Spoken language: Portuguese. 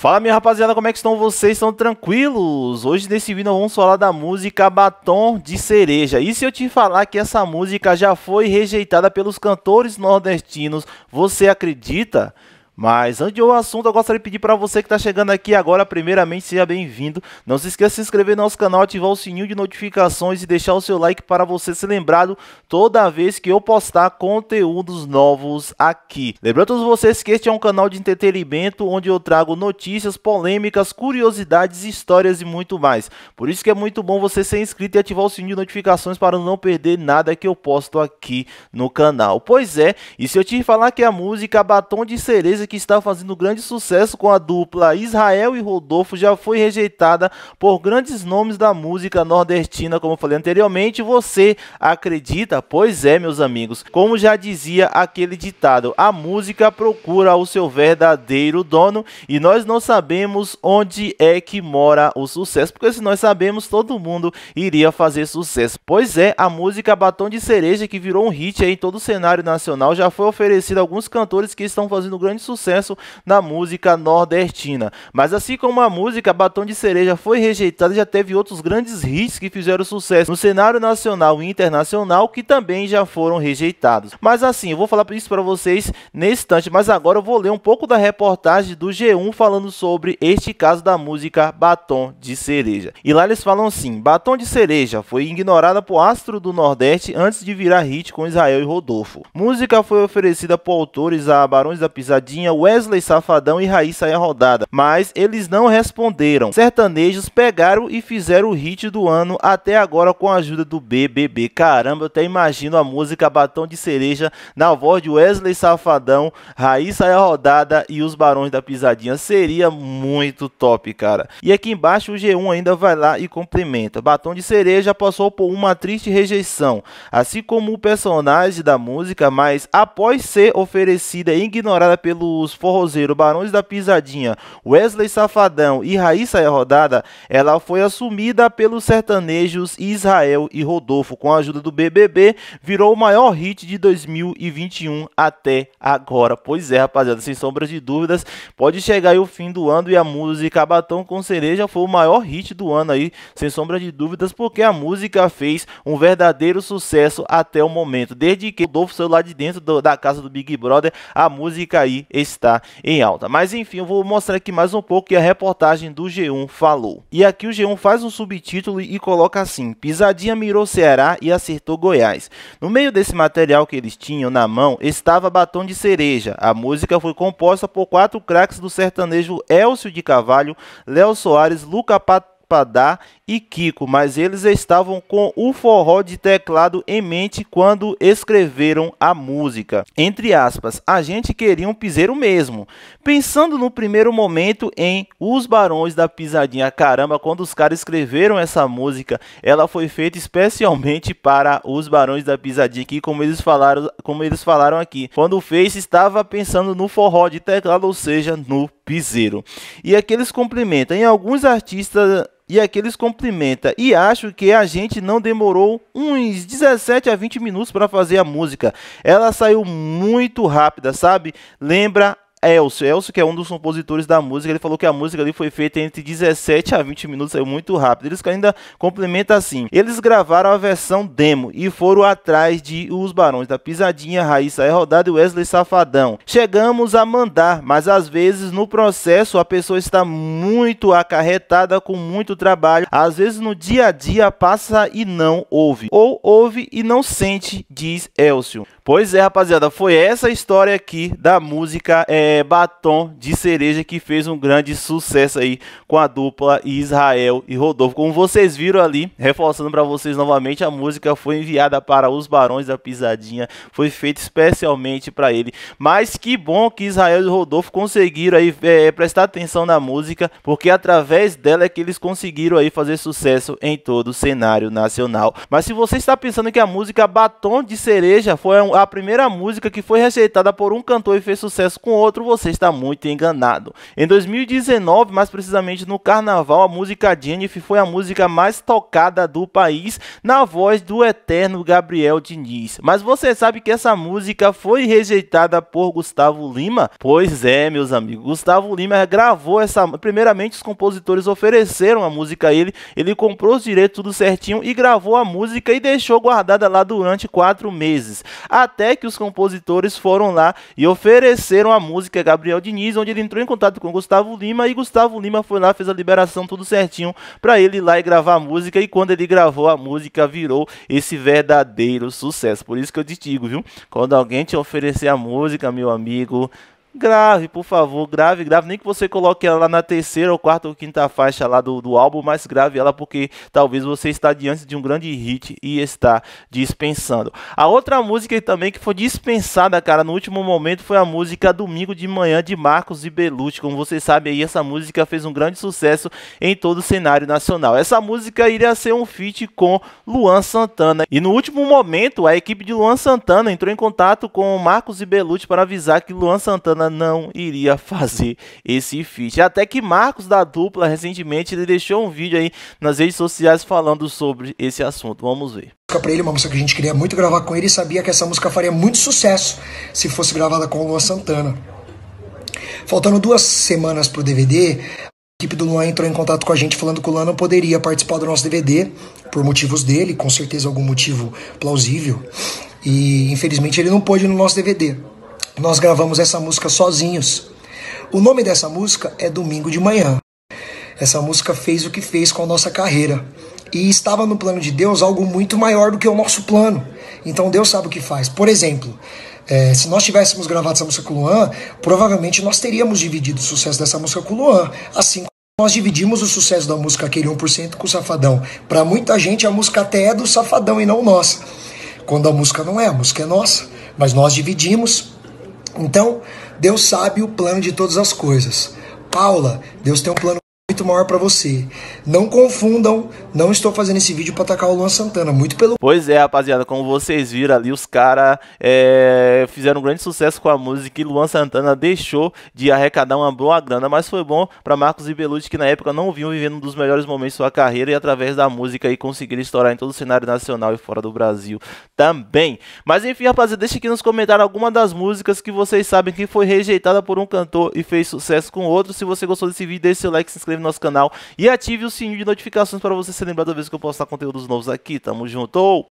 Fala minha rapaziada, como é que estão vocês? Estão tranquilos? Hoje nesse vídeo vamos falar da música Batom de Cereja. E se eu te falar que essa música já foi rejeitada pelos cantores nordestinos, você acredita? Mas antes de o assunto, eu gostaria de pedir para você que está chegando aqui agora, primeiramente, seja bem-vindo. Não se esqueça de se inscrever no nosso canal, ativar o sininho de notificações e deixar o seu like para você ser lembrado toda vez que eu postar conteúdos novos aqui. Lembrando a todos vocês que este é um canal de entretenimento onde eu trago notícias, polêmicas, curiosidades, histórias e muito mais. Por isso que é muito bom você ser inscrito e ativar o sininho de notificações para não perder nada que eu posto aqui no canal. Pois é, e se eu te falar que a música Batom de Cereza que está fazendo grande sucesso com a dupla Israel e Rodolfo já foi rejeitada por grandes nomes da música nordestina, como eu falei anteriormente. Você acredita? Pois é, meus amigos. Como já dizia aquele ditado, a música procura o seu verdadeiro dono e nós não sabemos onde é que mora o sucesso, porque se nós sabemos, todo mundo iria fazer sucesso. Pois é, a música Batom de Cereja, que virou um hit aí em todo o cenário nacional, já foi oferecida a alguns cantores que estão fazendo grande sucesso sucesso na música nordestina. Mas assim como a música Batom de Cereja foi rejeitada, já teve outros grandes hits que fizeram sucesso no cenário nacional e internacional que também já foram rejeitados. Mas assim, eu vou falar isso para vocês nesse instante, mas agora eu vou ler um pouco da reportagem do G1 falando sobre este caso da música Batom de Cereja. E lá eles falam assim: Batom de Cereja foi ignorada por Astro do Nordeste antes de virar hit com Israel e Rodolfo. Música foi oferecida por autores a Barões da Pisadinha tinha Wesley Safadão e Raíssa aí rodada, mas eles não responderam. Sertanejos pegaram e fizeram o hit do ano até agora com a ajuda do BBB. Caramba, eu até imagino a música Batom de Cereja na voz de Wesley Safadão, Raíssa aí rodada e os Barões da Pisadinha. Seria muito top, cara. E aqui embaixo o G1 ainda vai lá e complementa. Batom de Cereja passou por uma triste rejeição, assim como o personagem da música, mas após ser oferecida e ignorada pelo os forrozeiros Barões da Pisadinha, Wesley Safadão e Raíssa é Rodada, ela foi assumida pelos sertanejos Israel e Rodolfo. Com a ajuda do BBB, virou o maior hit de 2021 até agora. Pois é, rapaziada, sem sombras de dúvidas, pode chegar aí o fim do ano e a música Batão com Cereja foi o maior hit do ano aí, sem sombra de dúvidas, porque a música fez um verdadeiro sucesso até o momento. Desde que Rodolfo saiu lá de dentro do, da casa do Big Brother, a música aí está em alta. Mas enfim, eu vou mostrar aqui mais um pouco que a reportagem do G1 falou. E aqui o G1 faz um subtítulo e coloca assim: Pisadinha mirou Ceará e acertou Goiás. No meio desse material que eles tinham na mão estava Batom de Cereja. A música foi composta por quatro craques do sertanejo Elcio de Cavalho, Léo Soares, Luca Pat Padar e Kiko, mas eles estavam com o forró de teclado em mente quando escreveram a música. Entre aspas, a gente queria um piseiro mesmo. Pensando no primeiro momento em Os Barões da Pisadinha, caramba, quando os caras escreveram essa música, ela foi feita especialmente para Os Barões da Pisadinha, que como eles falaram, como eles falaram aqui, quando o Face estava pensando no forró de teclado, ou seja, no piseiro. E aqui eles complementam, em alguns artistas e aqui eles E acho que a gente não demorou uns 17 a 20 minutos para fazer a música. Ela saiu muito rápida, sabe? Lembra Elcio, Elcio, que é um dos compositores da música, ele falou que a música ali foi feita entre 17 a 20 minutos, saiu muito rápido. Eles ainda complementa assim: eles gravaram a versão demo e foram atrás de Os Barões da Pisadinha, Raíssa é Rodada e Wesley Safadão. Chegamos a mandar, mas às vezes no processo a pessoa está muito acarretada com muito trabalho, às vezes no dia a dia passa e não ouve, ou ouve e não sente, diz Elcio. Pois é, rapaziada, foi essa história aqui da música. É, é batom de Cereja, que fez um grande sucesso aí com a dupla Israel e Rodolfo. Como vocês viram ali, reforçando para vocês novamente, a música foi enviada para os Barões da Pisadinha, foi feita especialmente para ele. Mas que bom que Israel e Rodolfo conseguiram aí é, prestar atenção na música, porque através dela é que eles conseguiram aí fazer sucesso em todo o cenário nacional. Mas se você está pensando que a música Batom de Cereja foi a primeira música que foi receitada por um cantor e fez sucesso com outro, outro, você está muito enganado. Em 2019, mais precisamente no carnaval, a música Jennifer foi a música mais tocada do país na voz do eterno Gabriel Diniz. Mas você sabe que essa música foi rejeitada por Gustavo Lima? Pois é, meus amigos. Gustavo Lima gravou essa. Primeiramente, os compositores ofereceram a música a ele, ele comprou os direitos tudo certinho e gravou a música e deixou guardada lá durante quatro meses. Até que os compositores foram lá e ofereceram a música música Gabriel Diniz, onde ele entrou em contato com Gustavo Lima e Gustavo Lima foi lá, fez a liberação tudo certinho para ele ir lá e gravar a música. E quando ele gravou a música, virou esse verdadeiro sucesso. Por isso que eu te digo, viu? Quando alguém te oferecer a música, meu amigo, grave, por favor, grave, grave. Nem que você coloque ela lá na terceira ou quarta ou quinta faixa lá do, do álbum, mas grave ela porque talvez você está diante de um grande hit e está dispensando. A outra música também que foi dispensada, cara, no último momento foi a música Domingo de Manhã de Marcos e Belucci. Como você sabe aí, essa música fez um grande sucesso em todo o cenário nacional. Essa música iria ser um feat com Luan Santana. E no último momento, a equipe de Luan Santana entrou em contato com Marcos e Belucci para avisar que Luan Santana não iria fazer esse feat. Até que Marcos da dupla recentemente ele deixou um vídeo aí nas redes sociais falando sobre esse assunto. Vamos ver. Pra ele, uma música que a gente queria muito gravar com ele e sabia que essa música faria muito sucesso se fosse gravada com o Luan Santana. Faltando duas semanas pro DVD, a equipe do Luan entrou em contato com a gente falando que o Luan não poderia participar do nosso DVD, por motivos dele, com certeza algum motivo plausível. E infelizmente ele não pôde no nosso DVD. Nós gravamos essa música sozinhos. O nome dessa música é Domingo de Manhã. Essa música fez o que fez com a nossa carreira. E estava no plano de Deus algo muito maior do que o nosso plano. Então Deus sabe o que faz. Por exemplo, é, se nós tivéssemos gravado essa música com o Luan, provavelmente nós teríamos dividido o sucesso dessa música com o Luan. Assim como nós dividimos o sucesso da música Aquele 1% com o Safadão. Para muita gente, a música até é do Safadão e não nossa. Quando a música não é, a música é nossa. Mas nós dividimos então, Deus sabe o plano de todas as coisas. Paula, Deus tem um plano muito maior para você. Não confundam, não estou fazendo esse vídeo para atacar o Luan Santana, muito pelo. Pois é, rapaziada, como vocês viram ali, os caras é, fizeram um grande sucesso com a música e Luan Santana deixou de arrecadar uma boa grana, mas foi bom para Marcos e Belucci, que na época não vinham vivendo um dos melhores momentos de sua carreira e através da música aí conseguiram estourar em todo o cenário nacional e fora do Brasil também. Mas enfim, rapaziada, deixa aqui nos comentários alguma das músicas que vocês sabem que foi rejeitada por um cantor e fez sucesso com outro. Se você gostou desse vídeo, deixe seu like, se inscreve no nosso canal e ative o sininho de notificações para você ser lembrado da vez que eu postar conteúdos novos aqui. Tamo junto!